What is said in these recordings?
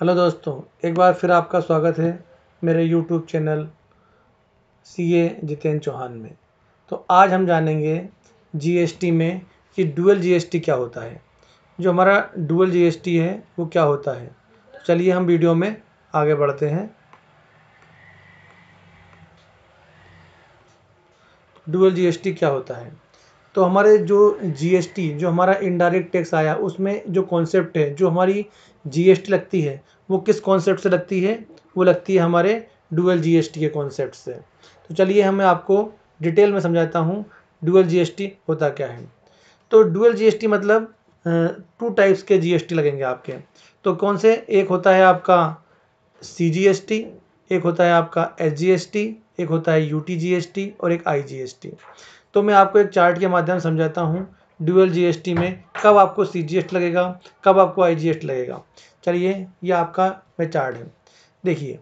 hello दोस्तों एक बार फिर आपका स्वागत है मेरे YouTube channel C A Jitendra Chauhan में तो आज हम जानेंगे जीएसटी में कि डुअल जीएसटी क्या होता है जो हमारा डुअल जीएसटी है वो क्या होता है तो चलिए हम वीडियो में आगे बढ़ते हैं डुअल जीएसटी क्या होता है तो हमारे जो जीएसटी जो हमारा इनडायरेक्ट टैक्स आया उसमें जो कॉन्सेप्ट है जो हमारी जीएसटी लगती है वो किस कॉन्सेप्ट से लगती है वो लगती है हमारे डुअल जीएसटी के कॉन्सेप्ट से तो चलिए हमें आपको डिटेल में समझाता हूँ डुअल जीएसटी होता क्या है तो डुअल जीएसटी मतलब टू टाइप्स के जीएसटी लगेंगे आपके तो कौन से एक होता है आपका सी एक होता है आपका एच एक होता है यू टी और एक आई तो मैं आपको एक चार्ट के माध्यम से समझाता हूँ ड्यूएल जीएसटी में कब आपको सी लगेगा कब आपको आई लगेगा चलिए ये आपका मैं चार्ट है देखिए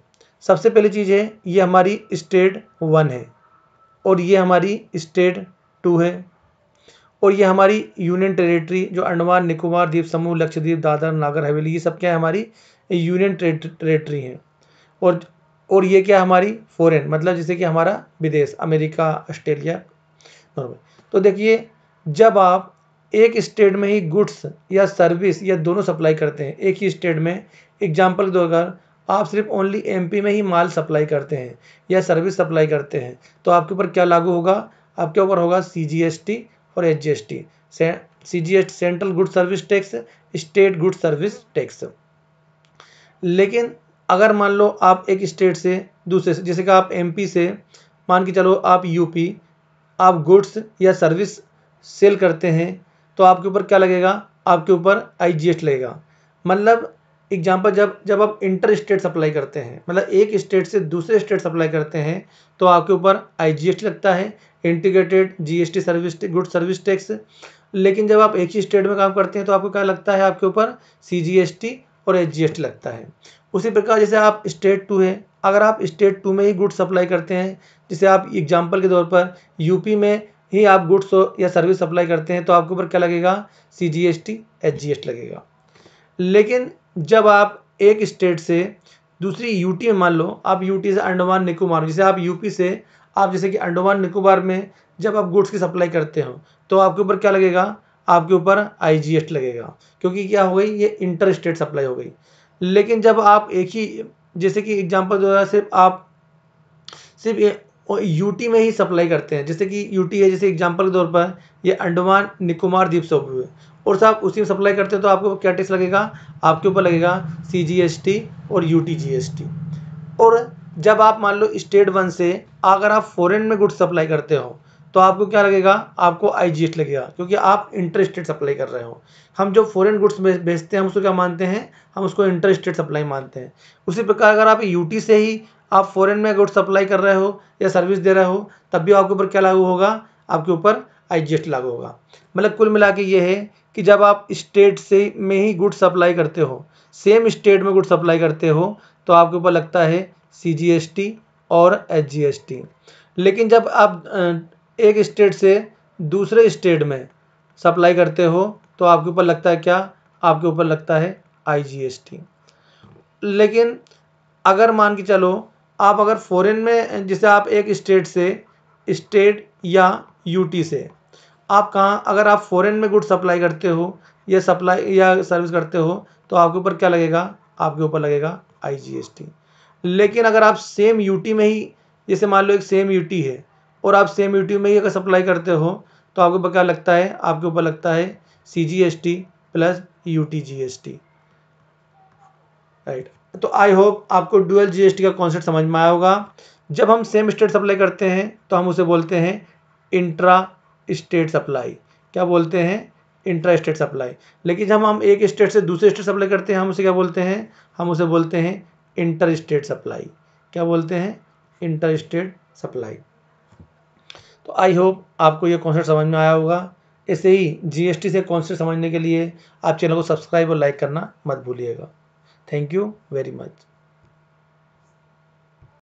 सबसे पहली चीज़ है ये हमारी स्टेट वन है और ये हमारी स्टेट टू है और ये हमारी यूनियन टेरिटरी जो अंडमान निकोबार द्वीप समूह लक्षद्वीप दादर नागर हवेली ये सब क्या है हमारी यूनियन टेरिटरी है और और ये क्या हमारी फॉरेन मतलब जैसे कि हमारा विदेश अमेरिका ऑस्ट्रेलिया नॉर्वे तो देखिए जब आप एक स्टेट में ही गुड्स या सर्विस या दोनों सप्लाई करते हैं एक ही स्टेट में एग्जाम्पल दो अगर आप सिर्फ ओनली एमपी में ही माल सप्लाई करते हैं या सर्विस सप्लाई करते हैं तो आपके ऊपर क्या लागू होगा आपके ऊपर होगा सी और H G C G S central good service tax state good service tax लेकिन अगर मान लो आप एक स्टेट से दूसरे से जैसे कि आप एमपी से मान के चलो आप यूपी आप गुड्स या सर्विस सेल करते हैं तो आपके ऊपर क्या लगेगा आपके ऊपर आईजीएसटी लगेगा मतलब एग्जाम्पल जब जब आप इंटर स्टेट सप्लाई करते हैं मतलब एक स्टेट से दूसरे स्टेट सप्लाई करते हैं तो आपके ऊपर आईजीएसटी लगता है integrated GST service good service tax लेकिन जब आप एक ही स्टेट में काम करते हैं तो आपको क्या लगता है आपके ऊपर सीजीएसटी और एचजीएसटी लगता है उसी प्रकार जैसे आप स्टेट टू है अगर आप स्टेट टू में ही गुड्स सप्लाई करते हैं जैसे आप एग्जाम्पल के तौर पर यूपी में ही आप गुड्स या सर्विस सप्लाई करते हैं तो आपके ऊपर क्या लगेगा C G S T H G S लगेगा लेकिन जब आप एक स्टेट से दूसरी यूटी में मान लो आप यूटी से अंडमान निकोबार जैसे आप यूपी से आप जैसे कि अंडमान निकोबार में जब आप गुड्स की सप्लाई करते हो तो आपके ऊपर क्या लगेगा आपके ऊपर आई लगेगा क्योंकि क्या हो गई ये इंटर स्टेट सप्लाई हो गई लेकिन जब आप एक ही जैसे कि एग्जांपल जो है सिर्फ आप सिर्फ यूटी में ही सप्लाई करते हैं जैसे कि यूटी है जैसे एग्जांपल के तौर पर ये अंडमान निकुमार द्वीप सौ हुए और साहब उसी में सप्लाई करते हैं तो आपको क्या टैक्स लगेगा आपके ऊपर लगेगा सी जी एस टी और U T G S T और जब आप मान लो स्टेट वन से अगर आप फॉरेन में गुड्स सप्लाई करते हो तो आपको क्या लगेगा आपको आई लगेगा क्योंकि आप इंटर स्टेट सप्लाई कर रहे हो हम जो फॉरेन गुड्स बेचते हैं हम उसको क्या मानते हैं हम उसको इंटर स्टेट सप्लाई मानते हैं उसी प्रकार अगर आप यूटी से ही आप फॉरेन में गुड्स सप्लाई कर रहे हो या सर्विस दे रहे हो तब भी आपके ऊपर क्या लागू होगा आपके ऊपर आई लागू होगा मतलब कुल मिला के ये है कि जब आप स्टेट से में ही गुड्स सप्लाई करते हो सेम स्टेट में गुड्स सप्लाई करते हो तो आपके ऊपर लगता है सी और एच लेकिन जब आप एक स्टेट से दूसरे स्टेट में सप्लाई करते हो तो आपके ऊपर लगता है क्या आपके ऊपर लगता है आईजीएसटी लेकिन अगर मान के चलो आप अगर फॉरेन में जैसे आप एक स्टेट से स्टेट या यूटी से आप कहाँ अगर आप फॉरेन में गुड सप्लाई करते हो या सप्लाई या सर्विस करते हो तो आपके ऊपर क्या लगेगा आपके ऊपर लगेगा आईजीएसटी लेकिन अगर आप सेम यूटी में ही जैसे मान लो एक सेम यूटी है और आप सेम यू में ही अगर सप्लाई करते हो तो आपके ऊपर क्या लगता है आपके ऊपर लगता है C G S T plus U T G S T right तो आई होप आपको डुअल जी एस टी का कॉन्सेप्ट समझ में आया होगा जब हम सेम स्टेट सप्लाई करते हैं तो हम उसे बोलते हैं इंट्रा स्टेट सप्लाई क्या बोलते हैं इंट्रा स्टेट सप्लाई लेकिन जब हम एक स्टेट से दूसरे स्टेट सप्लाई करते हैं हम उसे क्या बोलते हैं हम उसे बोलते हैं इंटर स्टेट सप्लाई क्या बोलते हैं इंटर स्टेट सप्लाई तो आई होप आपको ये कॉन्सेप्ट समझ में आया होगा ऐसे ही जीएसटी से कॉन्सेप्ट समझने के लिए आप चैनल को सब्सक्राइब और लाइक करना मत भूलिएगा थैंक यू वेरी मच